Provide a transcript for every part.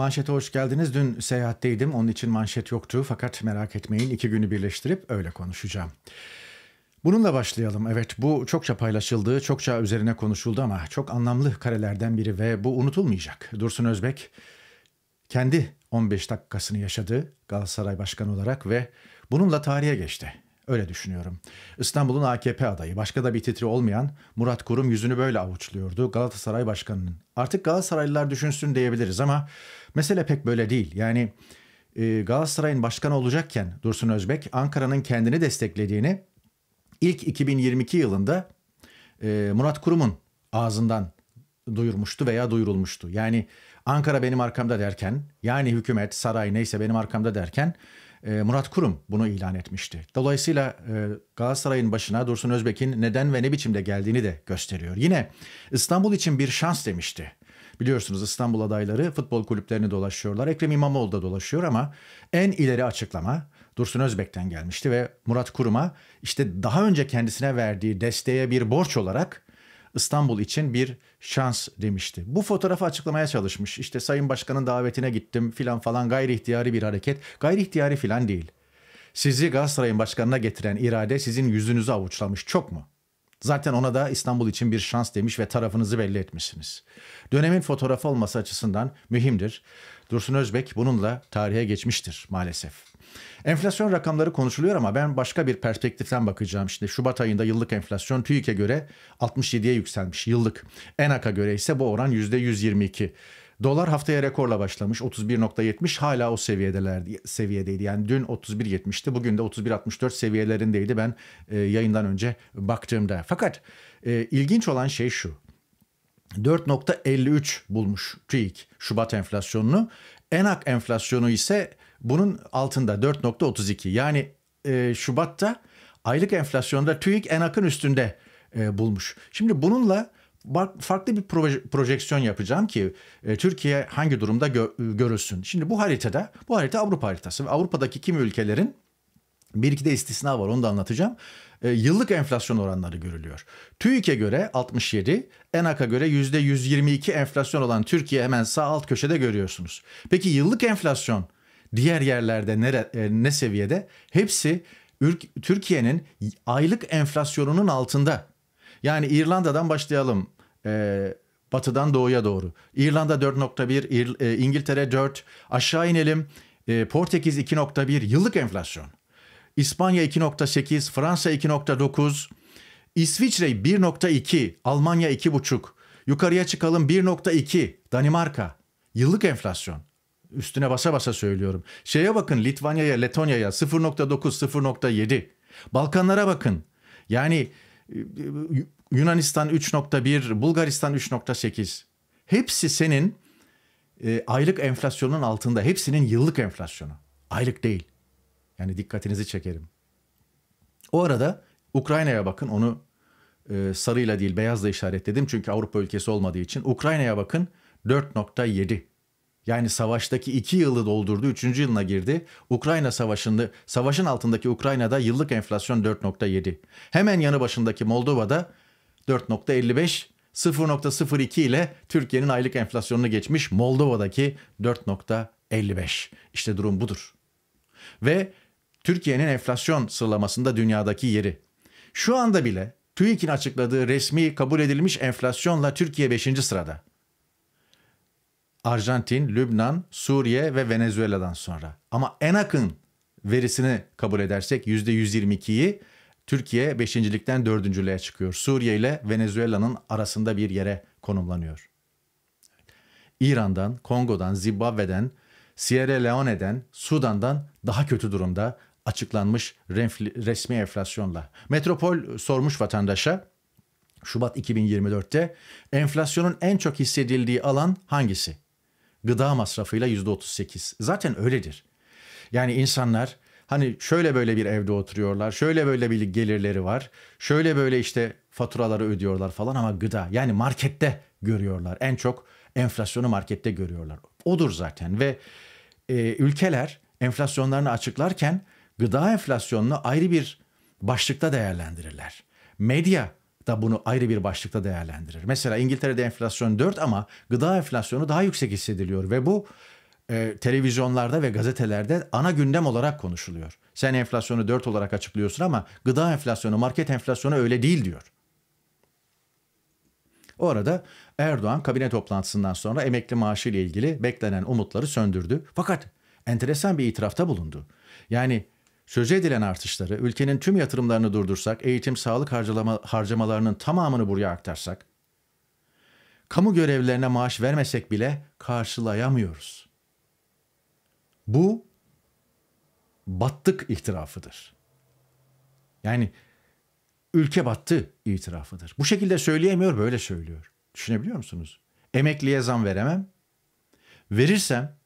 Manşete hoş geldiniz. Dün seyahatteydim. Onun için manşet yoktu. Fakat merak etmeyin iki günü birleştirip öyle konuşacağım. Bununla başlayalım. Evet bu çokça paylaşıldı, çokça üzerine konuşuldu ama çok anlamlı karelerden biri ve bu unutulmayacak. Dursun Özbek kendi 15 dakikasını yaşadı Galatasaray Başkanı olarak ve bununla tarihe geçti. Öyle düşünüyorum. İstanbul'un AKP adayı, başka da bir titri olmayan Murat Kurum yüzünü böyle avuçluyordu Galatasaray Başkanı'nın. Artık Galatasaraylılar düşünsün diyebiliriz ama mesele pek böyle değil. Yani e, Galatasaray'ın başkanı olacakken Dursun Özbek Ankara'nın kendini desteklediğini ilk 2022 yılında e, Murat Kurum'un ağzından duyurmuştu veya duyurulmuştu. Yani Ankara benim arkamda derken, yani hükümet, saray neyse benim arkamda derken ee, Murat Kurum bunu ilan etmişti. Dolayısıyla e, Galatasaray'ın başına Dursun Özbek'in neden ve ne biçimde geldiğini de gösteriyor. Yine İstanbul için bir şans demişti. Biliyorsunuz İstanbul adayları futbol kulüplerini dolaşıyorlar. Ekrem İmamoğlu da dolaşıyor ama en ileri açıklama Dursun Özbek'ten gelmişti ve Murat Kurum'a işte daha önce kendisine verdiği desteğe bir borç olarak İstanbul için bir şans demişti. Bu fotoğrafı açıklamaya çalışmış. İşte Sayın Başkan'ın davetine gittim filan falan gayri ihtiyari bir hareket. Gayri ihtiyari filan değil. Sizi Galatasaray'ın başkanına getiren irade sizin yüzünüzü avuçlamış çok mu? Zaten ona da İstanbul için bir şans demiş ve tarafınızı belli etmişsiniz. Dönemin fotoğrafı olması açısından mühimdir. Dursun Özbek bununla tarihe geçmiştir maalesef. Enflasyon rakamları konuşuluyor ama ben başka bir perspektiften bakacağım. Şimdi Şubat ayında yıllık enflasyon TÜİK'e göre 67'ye yükselmiş yıllık. ENAK'a göre ise bu oran %122. Dolar haftaya rekorla başlamış. 31.70 hala o seviyedelerdi seviyedeydi. Yani dün 31.70'ti. Bugün de 31.64 seviyelerindeydi ben e, yayından önce baktığımda. Fakat e, ilginç olan şey şu. 4.53 bulmuş TÜİK Şubat enflasyonunu. ENAK enflasyonu ise bunun altında 4.32 yani e, Şubat'ta aylık enflasyonda TÜİK en enakın üstünde e, bulmuş. Şimdi bununla farklı bir proje, projeksiyon yapacağım ki e, Türkiye hangi durumda gö, görülsün. Şimdi bu haritada bu harita Avrupa haritası ve Avrupa'daki kimi ülkelerin bir iki de istisna var onu da anlatacağım. E, yıllık enflasyon oranları görülüyor. TÜİK'e göre 67, ENAK'a göre %122 enflasyon olan Türkiye hemen sağ alt köşede görüyorsunuz. Peki yıllık enflasyon diğer yerlerde nere, e, ne seviyede hepsi Türkiye'nin aylık enflasyonunun altında. Yani İrlanda'dan başlayalım. Ee, batıdan doğuya doğru. İrlanda 4.1, e, İngiltere 4. Aşağı inelim. E, Portekiz 2.1 yıllık enflasyon. İspanya 2.8, Fransa 2.9, İsviçre 1.2, Almanya 2.5. Yukarıya çıkalım 1.2, Danimarka yıllık enflasyon üstüne basa basa söylüyorum. Şeye bakın Litvanya'ya, Letonya'ya 0.9, 0.7. Balkanlara bakın. Yani e, e, Yunanistan 3.1, Bulgaristan 3.8. Hepsi senin e, aylık enflasyonun altında. Hepsinin yıllık enflasyonu. Aylık değil. Yani dikkatinizi çekerim. O arada Ukrayna'ya bakın. Onu e, sarıyla değil beyazla işaretledim. Çünkü Avrupa ülkesi olmadığı için. Ukrayna'ya bakın 4.7 yani savaştaki iki yılı doldurdu, üçüncü yılına girdi. Ukrayna savaşında, savaşın altındaki Ukrayna'da yıllık enflasyon 4.7. Hemen yanı başındaki Moldova'da 4.55, 0.02 ile Türkiye'nin aylık enflasyonunu geçmiş Moldova'daki 4.55. İşte durum budur. Ve Türkiye'nin enflasyon sıralamasında dünyadaki yeri. Şu anda bile TÜİK'in açıkladığı resmi kabul edilmiş enflasyonla Türkiye 5. sırada. Arjantin, Lübnan, Suriye ve Venezuela'dan sonra. Ama en akın verisini kabul edersek %122'yi Türkiye 5. ligden 4.lüğe çıkıyor. Suriye ile Venezuela'nın arasında bir yere konumlanıyor. İran'dan, Kongo'dan, Zimbabwe'den, Sierra Leone'den, Sudan'dan daha kötü durumda açıklanmış resmi enflasyonla. Metropol sormuş vatandaşa Şubat 2024'te enflasyonun en çok hissedildiği alan hangisi? gıda masrafıyla %38. Zaten öyledir. Yani insanlar hani şöyle böyle bir evde oturuyorlar, şöyle böyle bir gelirleri var, şöyle böyle işte faturaları ödüyorlar falan ama gıda yani markette görüyorlar. En çok enflasyonu markette görüyorlar. Odur zaten ve e, ülkeler enflasyonlarını açıklarken gıda enflasyonunu ayrı bir başlıkta değerlendirirler. Medya da bunu ayrı bir başlıkta değerlendirir. Mesela İngiltere'de enflasyon 4 ama gıda enflasyonu daha yüksek hissediliyor ve bu e, televizyonlarda ve gazetelerde ana gündem olarak konuşuluyor. Sen enflasyonu 4 olarak açıklıyorsun ama gıda enflasyonu, market enflasyonu öyle değil diyor. O arada Erdoğan kabine toplantısından sonra emekli maaşı ile ilgili beklenen umutları söndürdü. Fakat enteresan bir itirafta bulundu. Yani Söz edilen artışları, ülkenin tüm yatırımlarını durdursak, eğitim, sağlık harcama, harcamalarının tamamını buraya aktarsak, kamu görevlilerine maaş vermesek bile karşılayamıyoruz. Bu battık itirafıdır. Yani ülke battı itirafıdır. Bu şekilde söyleyemiyor, böyle söylüyor. Düşünebiliyor musunuz? Emekliye zam veremem. Verirsem,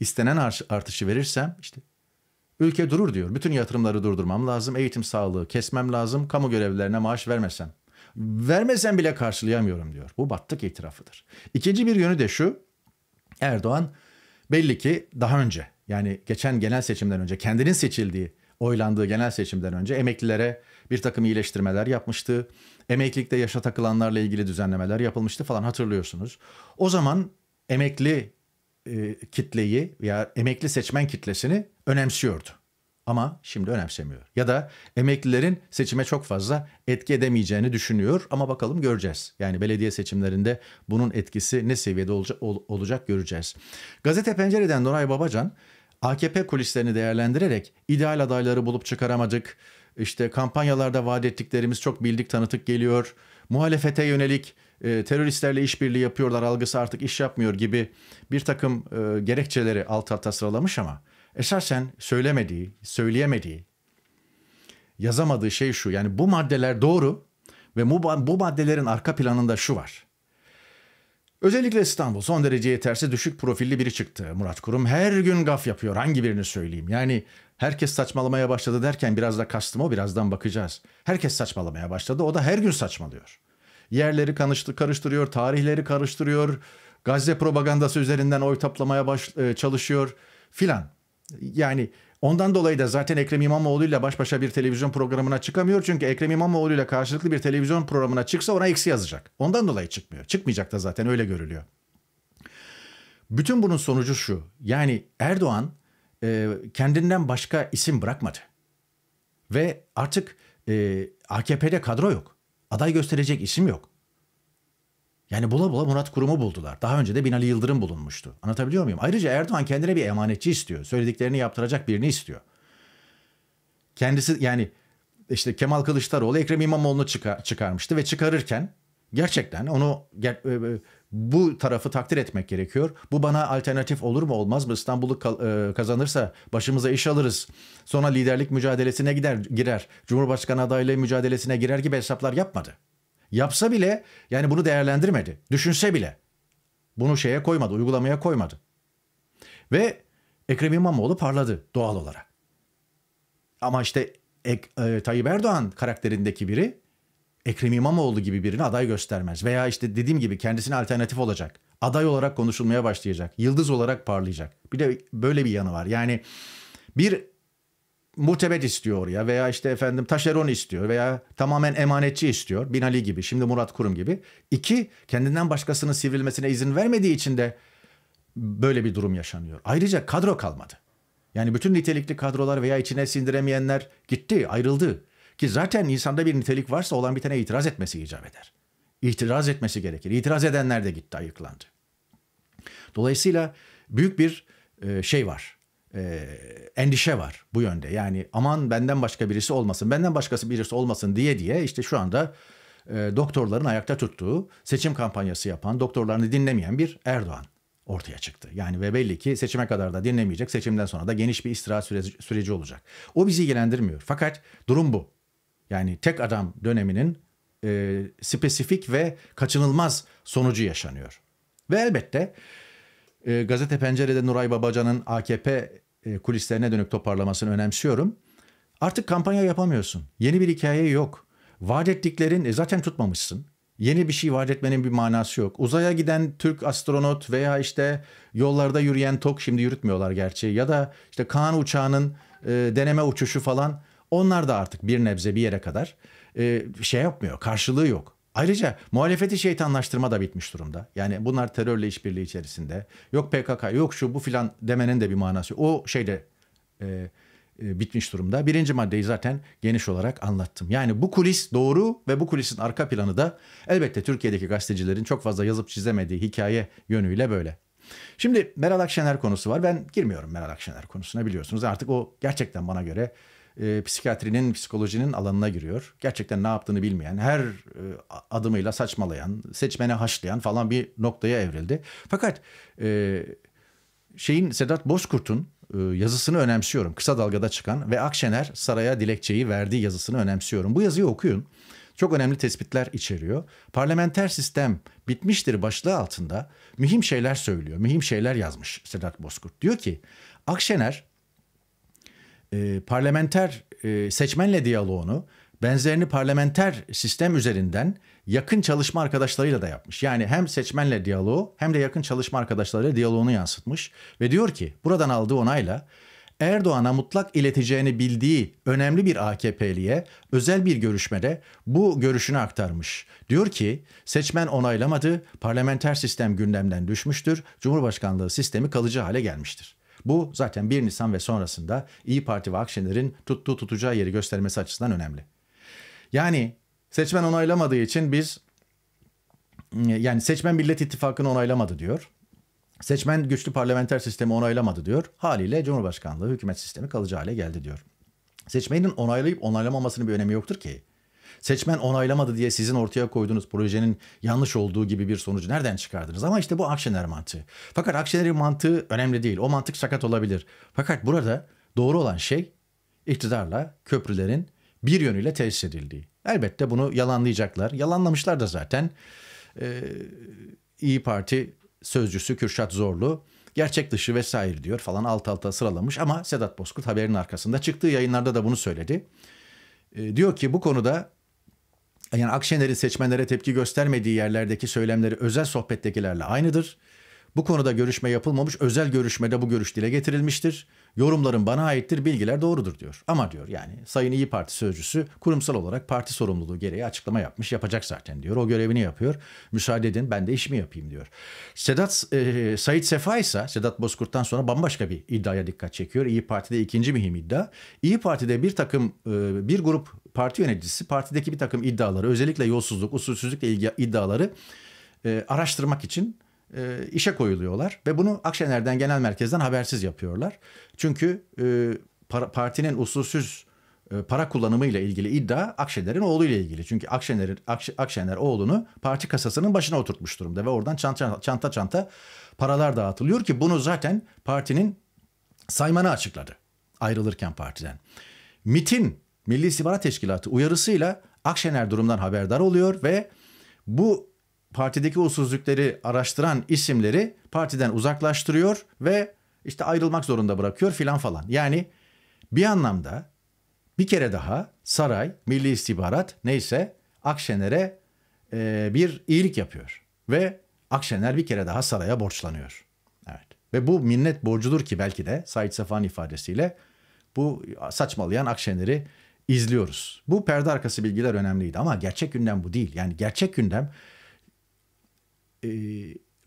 istenen artışı verirsem işte Ülke durur diyor. Bütün yatırımları durdurmam lazım. Eğitim sağlığı kesmem lazım. Kamu görevlilerine maaş vermesem. Vermesem bile karşılayamıyorum diyor. Bu battık itirafıdır. İkinci bir yönü de şu. Erdoğan belli ki daha önce yani geçen genel seçimden önce kendinin seçildiği oylandığı genel seçimden önce emeklilere bir takım iyileştirmeler yapmıştı. Emeklilikte yaşa takılanlarla ilgili düzenlemeler yapılmıştı falan hatırlıyorsunuz. O zaman emekli e, kitleyi veya emekli seçmen kitlesini önemsiyordu. Ama şimdi önemsemiyor. Ya da emeklilerin seçime çok fazla etki edemeyeceğini düşünüyor ama bakalım göreceğiz. Yani belediye seçimlerinde bunun etkisi ne seviyede olca, olacak göreceğiz. Gazete Pencere'den Doray Babacan AKP kulislerini değerlendirerek ideal adayları bulup çıkaramadık. İşte kampanyalarda vaat ettiklerimiz çok bildik tanıtık geliyor. Muhalefete yönelik e, teröristlerle işbirliği yapıyorlar algısı artık iş yapmıyor gibi bir takım e, gerekçeleri alt alta sıralamış ama esasen söylemediği, söyleyemediği, yazamadığı şey şu. Yani bu maddeler doğru ve bu, bu maddelerin arka planında şu var. Özellikle İstanbul son derece yetersiz düşük profilli biri çıktı. Murat Kurum her gün gaf yapıyor. Hangi birini söyleyeyim? Yani herkes saçmalamaya başladı derken biraz da kastım o birazdan bakacağız. Herkes saçmalamaya başladı. O da her gün saçmalıyor. Yerleri karıştırıyor, tarihleri karıştırıyor. Gazze propagandası üzerinden oy toplamaya baş, e, çalışıyor filan. Yani ondan dolayı da zaten Ekrem İmamoğlu ile baş başa bir televizyon programına çıkamıyor. Çünkü Ekrem İmamoğlu ile karşılıklı bir televizyon programına çıksa ona eksi yazacak. Ondan dolayı çıkmıyor. Çıkmayacak da zaten öyle görülüyor. Bütün bunun sonucu şu. Yani Erdoğan e, kendinden başka isim bırakmadı. Ve artık e, AKP'de kadro yok. Aday gösterecek isim yok. Yani bula bula Murat Kurum'u buldular. Daha önce de Binali Yıldırım bulunmuştu. Anlatabiliyor muyum? Ayrıca Erdoğan kendine bir emanetçi istiyor. Söylediklerini yaptıracak birini istiyor. Kendisi yani işte Kemal Kılıçdaroğlu Ekrem İmamoğlu'nu çıkar, çıkarmıştı ve çıkarırken gerçekten onu e, e, bu tarafı takdir etmek gerekiyor. Bu bana alternatif olur mu olmaz mı? İstanbul'u e, kazanırsa başımıza iş alırız. Sonra liderlik mücadelesine gider girer. Cumhurbaşkanı adaylığı mücadelesine girer gibi hesaplar yapmadı. Yapsa bile yani bunu değerlendirmedi. Düşünse bile bunu şeye koymadı, uygulamaya koymadı. Ve Ekrem İmamoğlu parladı doğal olarak. Ama işte Ek, e, Tayyip Erdoğan karakterindeki biri Ekrem İmamoğlu gibi birini aday göstermez. Veya işte dediğim gibi kendisine alternatif olacak. Aday olarak konuşulmaya başlayacak. Yıldız olarak parlayacak. Bir de böyle bir yanı var. Yani bir muhtebet istiyor oraya veya işte efendim taşeron istiyor veya tamamen emanetçi istiyor. Binali gibi şimdi Murat Kurum gibi. İki kendinden başkasının sivrilmesine izin vermediği için de böyle bir durum yaşanıyor. Ayrıca kadro kalmadı. Yani bütün nitelikli kadrolar veya içine sindiremeyenler gitti, ayrıldı. Ki zaten insanda bir nitelik varsa olan bitene itiraz etmesi icap eder. İtiraz etmesi gerekir. İtiraz edenler de gitti, ayıklandı. Dolayısıyla büyük bir e, şey var. E, endişe var bu yönde. Yani aman benden başka birisi olmasın, benden başkası birisi olmasın diye diye işte şu anda e, doktorların ayakta tuttuğu, seçim kampanyası yapan, doktorlarını dinlemeyen bir Erdoğan ortaya çıktı. Yani ve belli ki seçime kadar da dinlemeyecek. Seçimden sonra da geniş bir istirahat süreci, süreci olacak. O bizi ilgilendirmiyor. Fakat durum bu yani tek adam döneminin e, spesifik ve kaçınılmaz sonucu yaşanıyor. Ve elbette e, Gazete Pencere'de Nuray Babacan'ın AKP e, kulislerine dönük toparlamasını önemsiyorum. Artık kampanya yapamıyorsun. Yeni bir hikaye yok. Vaat ettiklerin e, zaten tutmamışsın. Yeni bir şey vaat etmenin bir manası yok. Uzaya giden Türk astronot veya işte yollarda yürüyen tok şimdi yürütmüyorlar gerçi. Ya da işte Kaan uçağının e, deneme uçuşu falan onlar da artık bir nebze bir yere kadar e, şey yapmıyor, karşılığı yok. Ayrıca muhalefeti şeytanlaştırma da bitmiş durumda. Yani bunlar terörle işbirliği içerisinde. Yok PKK, yok şu bu filan demenin de bir manası. O şeyde e, e, bitmiş durumda. Birinci maddeyi zaten geniş olarak anlattım. Yani bu kulis doğru ve bu kulisin arka planı da elbette Türkiye'deki gazetecilerin çok fazla yazıp çizemediği hikaye yönüyle böyle. Şimdi Meral Akşener konusu var. Ben girmiyorum Meral Akşener konusuna biliyorsunuz. Artık o gerçekten bana göre e, psikiyatrinin, psikolojinin alanına giriyor. Gerçekten ne yaptığını bilmeyen, her e, adımıyla saçmalayan, seçmene haşlayan falan bir noktaya evrildi. Fakat e, şeyin Sedat Bozkurt'un e, yazısını önemsiyorum. Kısa dalgada çıkan ve Akşener saraya dilekçeyi verdiği yazısını önemsiyorum. Bu yazıyı okuyun. Çok önemli tespitler içeriyor. Parlamenter sistem bitmiştir başlığı altında mühim şeyler söylüyor. Mühim şeyler yazmış Sedat Bozkurt. Diyor ki Akşener e, parlamenter e, seçmenle diyaloğunu benzerini parlamenter sistem üzerinden yakın çalışma arkadaşlarıyla da yapmış. Yani hem seçmenle diyaloğu hem de yakın çalışma arkadaşlarıyla diyaloğunu yansıtmış ve diyor ki buradan aldığı onayla Erdoğan'a mutlak ileteceğini bildiği önemli bir AKP'liye özel bir görüşmede bu görüşünü aktarmış. Diyor ki seçmen onaylamadı, parlamenter sistem gündemden düşmüştür, Cumhurbaşkanlığı sistemi kalıcı hale gelmiştir. Bu zaten 1 Nisan ve sonrasında İyi Parti ve Akşener'in tuttuğu tutacağı yeri göstermesi açısından önemli. Yani seçmen onaylamadığı için biz yani seçmen Millet İttifakı'nı onaylamadı diyor. Seçmen güçlü parlamenter sistemi onaylamadı diyor. Haliyle Cumhurbaşkanlığı hükümet sistemi kalıcı hale geldi diyor. Seçmenin onaylayıp onaylamamasının bir önemi yoktur ki. Seçmen onaylamadı diye sizin ortaya koyduğunuz projenin yanlış olduğu gibi bir sonucu nereden çıkardınız? Ama işte bu Akşener mantığı. Fakat Akşener'in mantığı önemli değil. O mantık sakat olabilir. Fakat burada doğru olan şey iktidarla köprülerin bir yönüyle tesis edildiği. Elbette bunu yalanlayacaklar. Yalanlamışlar da zaten. Ee, İyi Parti sözcüsü Kürşat Zorlu gerçek dışı vesaire diyor falan alt alta sıralamış ama Sedat Bozkurt haberin arkasında çıktığı yayınlarda da bunu söyledi. E, diyor ki bu konuda yani Akşener'in seçmenlere tepki göstermediği yerlerdeki söylemleri özel sohbettekilerle aynıdır. Bu konuda görüşme yapılmamış, özel görüşmede bu görüş dile getirilmiştir. Yorumların bana aittir, bilgiler doğrudur diyor. Ama diyor yani Sayın İyi Parti sözcüsü kurumsal olarak parti sorumluluğu gereği açıklama yapmış, yapacak zaten diyor. O görevini yapıyor. Müsaade edin ben de işimi yapayım diyor. Sedat e, Sait Sefa ise Sedat Bozkurt'tan sonra bambaşka bir iddiaya dikkat çekiyor. İyi Parti'de ikinci mühim iddia. İyi Parti'de bir takım e, bir grup parti yöneticisi partideki bir takım iddiaları özellikle yolsuzluk, usulsüzlükle ilgili iddiaları e, araştırmak için e, işe koyuluyorlar ve bunu Akşener'den genel merkezden habersiz yapıyorlar. Çünkü e, para, partinin usulsüz e, para kullanımı ile ilgili iddia Akşener'in oğluyla ilgili. Çünkü Akşener'in Akş, Akşener oğlunu parti kasasının başına oturtmuş durumda ve oradan çanta çanta çanta paralar dağıtılıyor ki bunu zaten partinin saymanı açıkladı ayrılırken partiden. MIT'in Milli İstihbarat Teşkilatı uyarısıyla Akşener durumdan haberdar oluyor ve bu partideki usulsüzlükleri araştıran isimleri partiden uzaklaştırıyor ve işte ayrılmak zorunda bırakıyor filan falan. Yani bir anlamda bir kere daha saray, Milli İstihbarat neyse Akşener'e e, bir iyilik yapıyor. Ve Akşener bir kere daha saraya borçlanıyor. Evet. Ve bu minnet borcudur ki belki de Said Safa'nın ifadesiyle bu saçmalayan Akşener'i izliyoruz. Bu perde arkası bilgiler önemliydi ama gerçek gündem bu değil. Yani gerçek gündem e,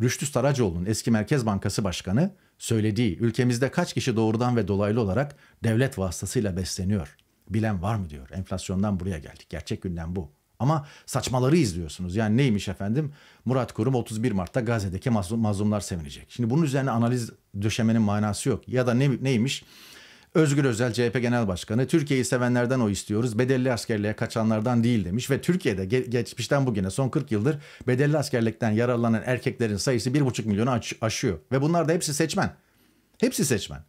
Rüştü Saracoğlu'nun eski Merkez Bankası Başkanı söylediği ülkemizde kaç kişi doğrudan ve dolaylı olarak devlet vasıtasıyla besleniyor. Bilen var mı diyor. Enflasyondan buraya geldik. Gerçek gündem bu. Ama saçmaları izliyorsunuz. Yani neymiş efendim? Murat Kurum 31 Mart'ta Gazze'deki mazlum, mazlumlar sevinecek. Şimdi bunun üzerine analiz döşemenin manası yok. Ya da ne, neymiş? Özgür Özel CHP Genel Başkanı Türkiye'yi sevenlerden o istiyoruz. Bedelli askerliğe kaçanlardan değil demiş ve Türkiye'de ge- geçmişten bugüne son 40 yıldır bedelli askerlikten yararlanan erkeklerin sayısı 1,5 milyonu aş- aşıyor ve bunlar da hepsi seçmen. Hepsi seçmen.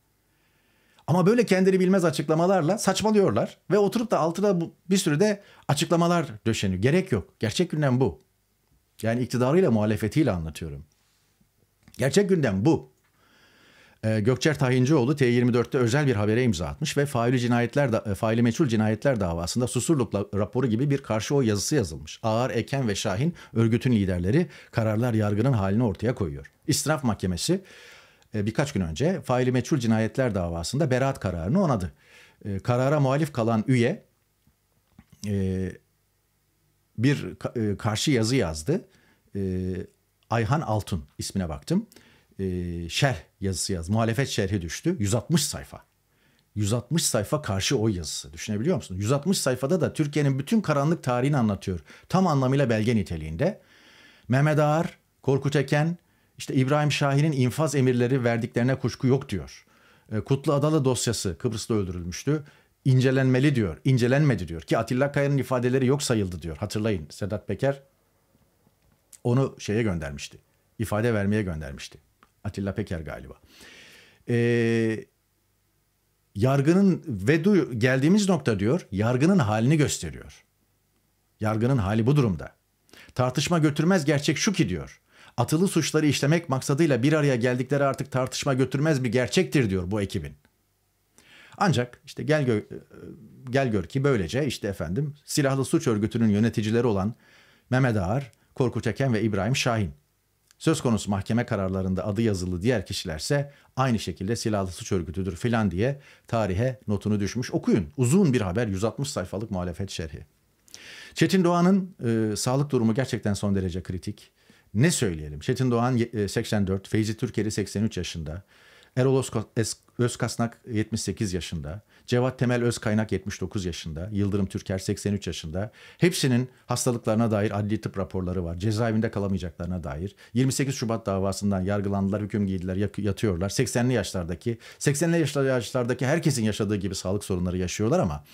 Ama böyle kendini bilmez açıklamalarla saçmalıyorlar ve oturup da altına bir sürü de açıklamalar döşeniyor. Gerek yok. Gerçek gündem bu. Yani iktidarıyla muhalefetiyle anlatıyorum. Gerçek gündem bu. Ee, Gökçer Tahincioğlu T24'te özel bir habere imza atmış ve faili cinayetler da, e, faili meçhul cinayetler davasında Susurluk raporu gibi bir karşı o yazısı yazılmış. Ağar, Eken ve Şahin örgütün liderleri kararlar yargının halini ortaya koyuyor. İstinaf Mahkemesi e, birkaç gün önce faili meçhul cinayetler davasında beraat kararını onadı. E, karara muhalif kalan üye bir karşı yazı yazdı. Ayhan Altun ismine baktım e, şerh yazısı yaz. Muhalefet şerhi düştü. 160 sayfa. 160 sayfa karşı oy yazısı. Düşünebiliyor musunuz? 160 sayfada da Türkiye'nin bütün karanlık tarihini anlatıyor. Tam anlamıyla belge niteliğinde. Mehmet Ağar, Korkut Eken, işte İbrahim Şahin'in infaz emirleri verdiklerine kuşku yok diyor. Ee, Kutlu Adalı dosyası Kıbrıs'ta öldürülmüştü. İncelenmeli diyor, İncelenmedi diyor. Ki Atilla Kaya'nın ifadeleri yok sayıldı diyor. Hatırlayın Sedat Peker onu şeye göndermişti. İfade vermeye göndermişti. Atilla Peker galiba. Eee yargının ve du, geldiğimiz nokta diyor yargının halini gösteriyor. Yargının hali bu durumda. Tartışma götürmez gerçek şu ki diyor. Atılı suçları işlemek maksadıyla bir araya geldikleri artık tartışma götürmez bir gerçektir diyor bu ekibin. Ancak işte gel gör, gel gör ki böylece işte efendim silahlı suç örgütünün yöneticileri olan Mehmet Ağar, Korkut Eken ve İbrahim Şahin Söz konusu mahkeme kararlarında adı yazılı diğer kişilerse aynı şekilde silahlı suç örgütüdür filan diye tarihe notunu düşmüş. Okuyun uzun bir haber 160 sayfalık muhalefet şerhi. Çetin Doğan'ın e, sağlık durumu gerçekten son derece kritik. Ne söyleyelim? Çetin Doğan 84, e, Feyzi Türkeri 83 yaşında. Erol Özkasnak 78 yaşında. Cevat Temel Özkaynak 79 yaşında. Yıldırım Türker 83 yaşında. Hepsinin hastalıklarına dair adli tıp raporları var. Cezaevinde kalamayacaklarına dair. 28 Şubat davasından yargılandılar, hüküm giydiler, yatıyorlar. 80'li yaşlardaki, 80'li yaşlardaki herkesin yaşadığı gibi sağlık sorunları yaşıyorlar ama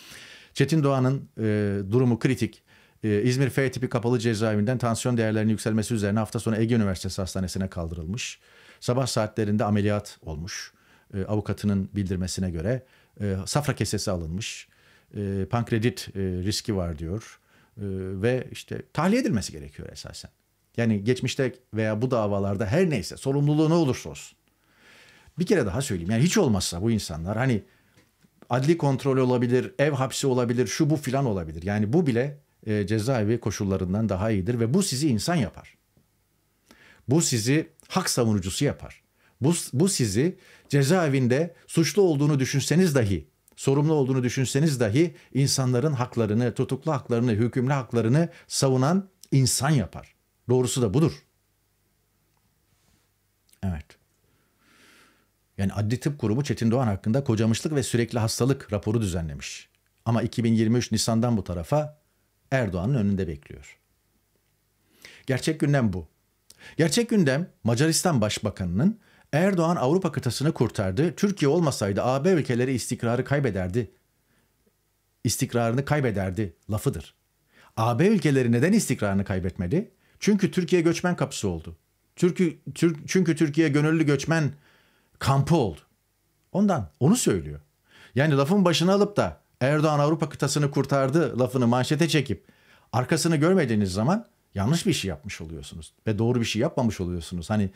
Çetin Doğan'ın e, durumu kritik. E, İzmir F tipi kapalı cezaevinden tansiyon değerlerinin yükselmesi üzerine hafta sonu Ege Üniversitesi Hastanesi'ne kaldırılmış. Sabah saatlerinde ameliyat olmuş. E, avukatının bildirmesine göre e, safra kesesi alınmış. E, pankredit e, riski var diyor. E, ve işte tahliye edilmesi gerekiyor esasen. Yani geçmişte veya bu davalarda her neyse sorumluluğu ne olursa olsun. Bir kere daha söyleyeyim. Yani hiç olmazsa bu insanlar hani adli kontrol olabilir, ev hapsi olabilir, şu bu filan olabilir. Yani bu bile e, cezaevi koşullarından daha iyidir ve bu sizi insan yapar. Bu sizi hak savunucusu yapar. Bu, bu sizi cezaevinde suçlu olduğunu düşünseniz dahi, sorumlu olduğunu düşünseniz dahi insanların haklarını, tutuklu haklarını, hükümlü haklarını savunan insan yapar. Doğrusu da budur. Evet. Yani Adli Tıp Kurumu Çetin Doğan hakkında kocamışlık ve sürekli hastalık raporu düzenlemiş. Ama 2023 Nisan'dan bu tarafa Erdoğan'ın önünde bekliyor. Gerçek gündem bu. Gerçek gündem Macaristan Başbakanı'nın Erdoğan Avrupa kıtasını kurtardı. Türkiye olmasaydı AB ülkeleri istikrarı kaybederdi. İstikrarını kaybederdi lafıdır. AB ülkeleri neden istikrarını kaybetmedi? Çünkü Türkiye göçmen kapısı oldu. Çünkü, Türk, çünkü Türkiye gönüllü göçmen kampı oldu. Ondan onu söylüyor. Yani lafın başına alıp da Erdoğan Avrupa kıtasını kurtardı lafını manşete çekip arkasını görmediğiniz zaman yanlış bir şey yapmış oluyorsunuz ve doğru bir şey yapmamış oluyorsunuz. Hani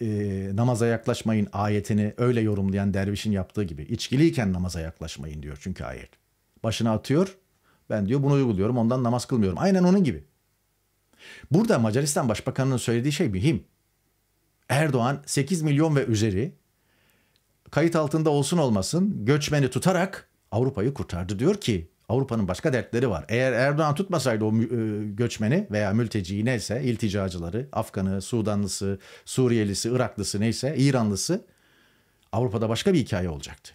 e, namaza yaklaşmayın ayetini öyle yorumlayan dervişin yaptığı gibi içkiliyken namaza yaklaşmayın diyor çünkü ayet. Başına atıyor ben diyor bunu uyguluyorum ondan namaz kılmıyorum. Aynen onun gibi. Burada Macaristan Başbakanı'nın söylediği şey mühim. Erdoğan 8 milyon ve üzeri kayıt altında olsun olmasın göçmeni tutarak Avrupa'yı kurtardı diyor ki Avrupa'nın başka dertleri var. Eğer Erdoğan tutmasaydı o e, göçmeni veya mülteciyi neyse, ilticacıları, Afganı, Sudanlısı, Suriyelisi, Iraklısı neyse, İranlısı Avrupa'da başka bir hikaye olacaktı.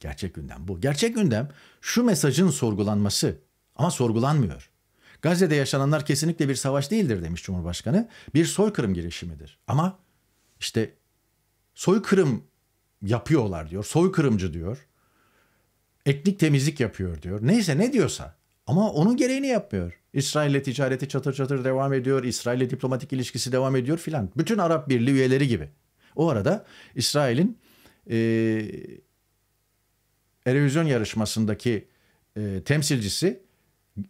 Gerçek gündem bu. Gerçek gündem şu mesajın sorgulanması ama sorgulanmıyor. Gazze'de yaşananlar kesinlikle bir savaş değildir demiş Cumhurbaşkanı. Bir soykırım girişimidir. Ama işte soykırım yapıyorlar diyor. Soykırımcı diyor. Etnik temizlik yapıyor diyor. Neyse ne diyorsa. Ama onun gereğini yapmıyor. İsrail'le ticareti çatır çatır devam ediyor. İsrail'le diplomatik ilişkisi devam ediyor filan. Bütün Arap Birliği üyeleri gibi. O arada İsrail'in e, Erevizyon yarışmasındaki e, temsilcisi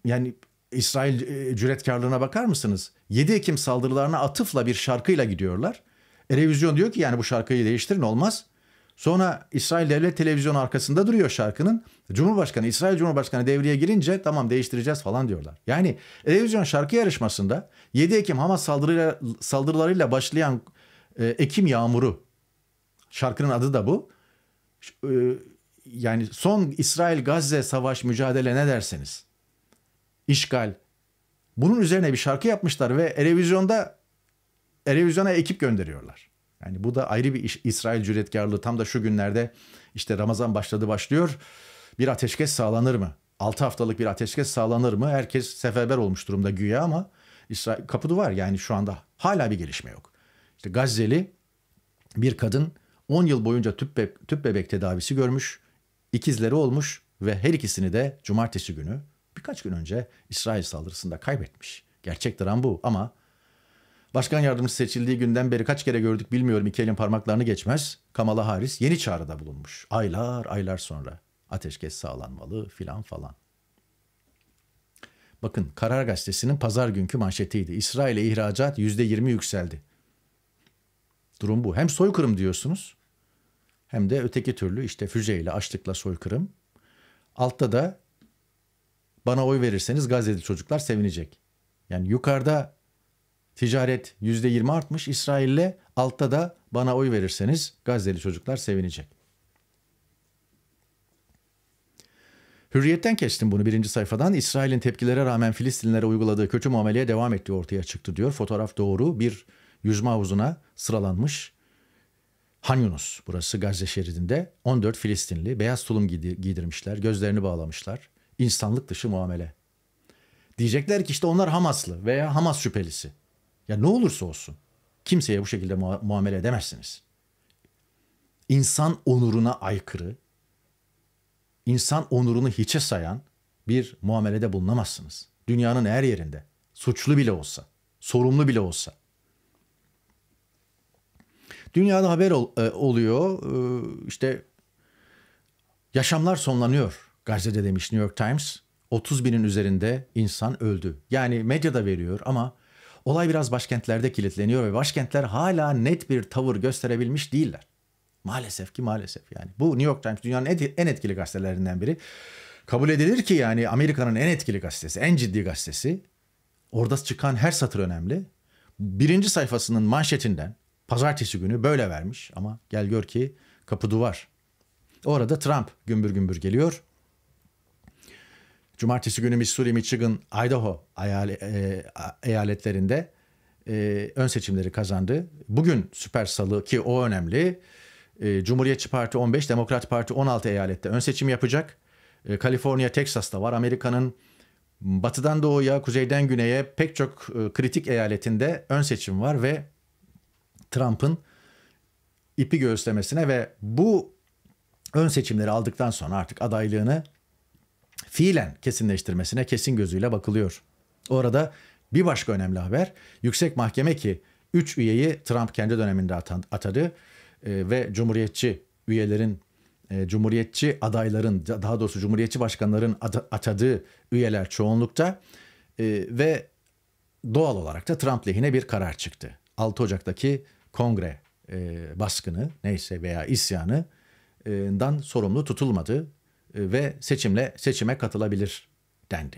yani İsrail e, cüretkarlığına bakar mısınız? 7 Ekim saldırılarına atıfla bir şarkıyla gidiyorlar. Erevizyon diyor ki yani bu şarkıyı değiştirin olmaz. Sonra İsrail Devlet Televizyonu arkasında duruyor şarkının. Cumhurbaşkanı, İsrail Cumhurbaşkanı devreye girince tamam değiştireceğiz falan diyorlar. Yani televizyon şarkı yarışmasında 7 Ekim Hamas saldırıyla, saldırılarıyla başlayan e, Ekim Yağmuru şarkının adı da bu. E, yani son İsrail-Gazze savaş mücadele ne derseniz. İşgal. Bunun üzerine bir şarkı yapmışlar ve televizyonda televizyona ekip gönderiyorlar. Yani bu da ayrı bir iş, İsrail cüretkarlığı. Tam da şu günlerde işte Ramazan başladı başlıyor. Bir ateşkes sağlanır mı? 6 haftalık bir ateşkes sağlanır mı? Herkes seferber olmuş durumda güya ama İsrail kapıda var yani şu anda hala bir gelişme yok. İşte Gazze'li bir kadın 10 yıl boyunca tüp, be- tüp bebek tedavisi görmüş. ikizleri olmuş ve her ikisini de cumartesi günü birkaç gün önce İsrail saldırısında kaybetmiş. Gerçek dram bu ama Başkan yardımcısı seçildiği günden beri kaç kere gördük bilmiyorum iki elin parmaklarını geçmez. Kamala Harris yeni çağrıda bulunmuş. Aylar aylar sonra ateşkes sağlanmalı filan falan. Bakın Karar Gazetesi'nin pazar günkü manşetiydi. İsrail'e ihracat %20 yükseldi. Durum bu. Hem soykırım diyorsunuz hem de öteki türlü işte füzeyle, açlıkla soykırım. Altta da bana oy verirseniz Gazze'de çocuklar sevinecek. Yani yukarıda Ticaret %20 artmış İsrail'le. Altta da bana oy verirseniz Gazze'li çocuklar sevinecek. Hürriyetten kestim bunu birinci sayfadan. İsrail'in tepkilere rağmen Filistinlilere uyguladığı kötü muameleye devam ettiği ortaya çıktı diyor. Fotoğraf doğru bir yüzme havuzuna sıralanmış. Han Yunus burası Gazze şeridinde 14 Filistinli beyaz tulum giydirmişler, gözlerini bağlamışlar. İnsanlık dışı muamele. Diyecekler ki işte onlar Hamaslı veya Hamas şüphelisi. Ya ne olursa olsun kimseye bu şekilde mua muamele edemezsiniz. İnsan onuruna aykırı, insan onurunu hiçe sayan bir muamelede bulunamazsınız. Dünyanın her yerinde. Suçlu bile olsa, sorumlu bile olsa. Dünyada haber ol, e, oluyor. E, işte yaşamlar sonlanıyor. Gazze'de demiş New York Times. 30 binin üzerinde insan öldü. Yani medyada veriyor ama Olay biraz başkentlerde kilitleniyor ve başkentler hala net bir tavır gösterebilmiş değiller. Maalesef ki maalesef yani. Bu New York Times dünyanın en etkili gazetelerinden biri. Kabul edilir ki yani Amerika'nın en etkili gazetesi, en ciddi gazetesi. Orada çıkan her satır önemli. Birinci sayfasının manşetinden pazartesi günü böyle vermiş ama gel gör ki kapı duvar. Orada Trump gümbür gümbür geliyor Cumartesi günü Missouri, Michigan, Idaho e, eyaletlerinde e, ön seçimleri kazandı. Bugün Süper Salı ki o önemli. E, Cumhuriyetçi Parti 15, Demokrat Parti 16 eyalette ön seçim yapacak. Kaliforniya, Teksas'ta var. Amerika'nın batıdan doğuya, kuzeyden güneye pek çok kritik eyaletinde ön seçim var ve Trump'ın ipi göğüslemesine ve bu ön seçimleri aldıktan sonra artık adaylığını fiilen kesinleştirmesine kesin gözüyle bakılıyor. Orada bir başka önemli haber yüksek mahkeme ki 3 üyeyi Trump kendi döneminde atadı e, ve cumhuriyetçi üyelerin e, cumhuriyetçi adayların daha doğrusu cumhuriyetçi başkanların atadığı üyeler çoğunlukta e, ve doğal olarak da Trump lehine bir karar çıktı. 6 Ocak'taki kongre baskını neyse veya isyanından sorumlu tutulmadı ve seçimle seçime katılabilir dendi.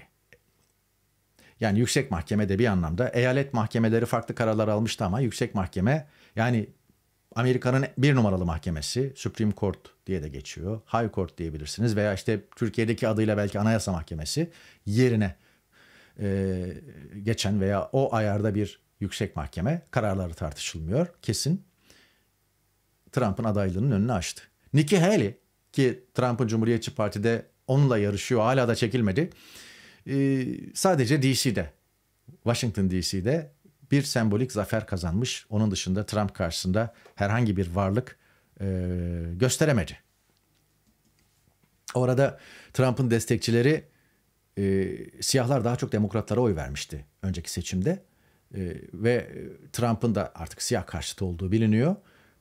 Yani yüksek Mahkeme'de bir anlamda eyalet mahkemeleri farklı kararlar almıştı ama yüksek mahkeme yani Amerika'nın bir numaralı mahkemesi Supreme Court diye de geçiyor. High Court diyebilirsiniz veya işte Türkiye'deki adıyla belki Anayasa Mahkemesi yerine e, geçen veya o ayarda bir yüksek mahkeme kararları tartışılmıyor. Kesin Trump'ın adaylığının önünü açtı. Nikki Haley ki Trump'ın Cumhuriyetçi Parti'de onunla yarışıyor hala da çekilmedi. Ee, sadece DC'de, Washington DC'de bir sembolik zafer kazanmış. Onun dışında Trump karşısında herhangi bir varlık e, gösteremedi. Orada Trump'ın destekçileri e, siyahlar daha çok demokratlara oy vermişti önceki seçimde. E, ve Trump'ın da artık siyah karşıtı olduğu biliniyor.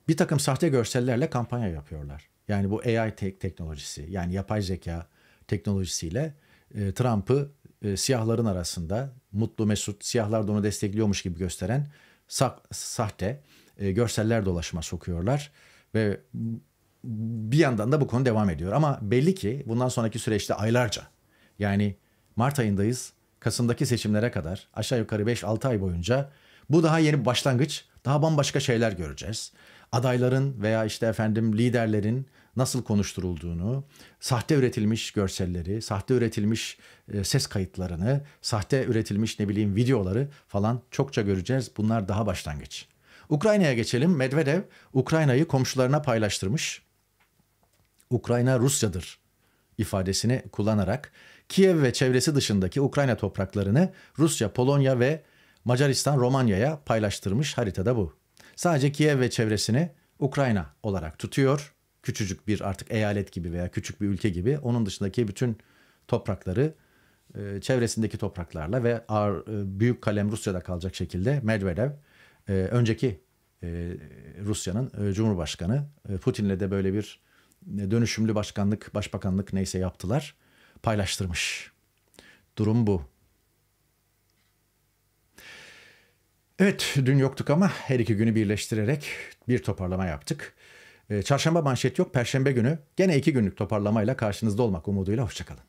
Bir takım sahte görsellerle kampanya yapıyorlar. Yani bu AI tek teknolojisi yani yapay zeka teknolojisiyle e, Trump'ı e, siyahların arasında mutlu mesut siyahlar da onu destekliyormuş gibi gösteren sa sahte e, görseller dolaşıma sokuyorlar ve bir yandan da bu konu devam ediyor ama belli ki bundan sonraki süreçte aylarca yani Mart ayındayız Kasım'daki seçimlere kadar aşağı yukarı 5-6 ay boyunca bu daha yeni bir başlangıç daha bambaşka şeyler göreceğiz. Adayların veya işte efendim liderlerin nasıl konuşturulduğunu, sahte üretilmiş görselleri, sahte üretilmiş e, ses kayıtlarını, sahte üretilmiş ne bileyim videoları falan çokça göreceğiz. Bunlar daha başlangıç. Ukrayna'ya geçelim. Medvedev Ukrayna'yı komşularına paylaştırmış. Ukrayna Rusya'dır ifadesini kullanarak Kiev ve çevresi dışındaki Ukrayna topraklarını Rusya, Polonya ve Macaristan Romanya'ya paylaştırmış haritada bu. Sadece Kiev ve çevresini Ukrayna olarak tutuyor küçücük bir artık eyalet gibi veya küçük bir ülke gibi onun dışındaki bütün toprakları e, çevresindeki topraklarla ve ağır, e, büyük kalem Rusya'da kalacak şekilde Medvedev e, önceki Rusya'nın Cumhurbaşkanı e, Putin'le de böyle bir dönüşümlü başkanlık, başbakanlık neyse yaptılar paylaştırmış. Durum bu. Evet dün yoktuk ama her iki günü birleştirerek bir toparlama yaptık. Ee, çarşamba manşet yok. Perşembe günü gene iki günlük toparlamayla karşınızda olmak umuduyla. Hoşçakalın.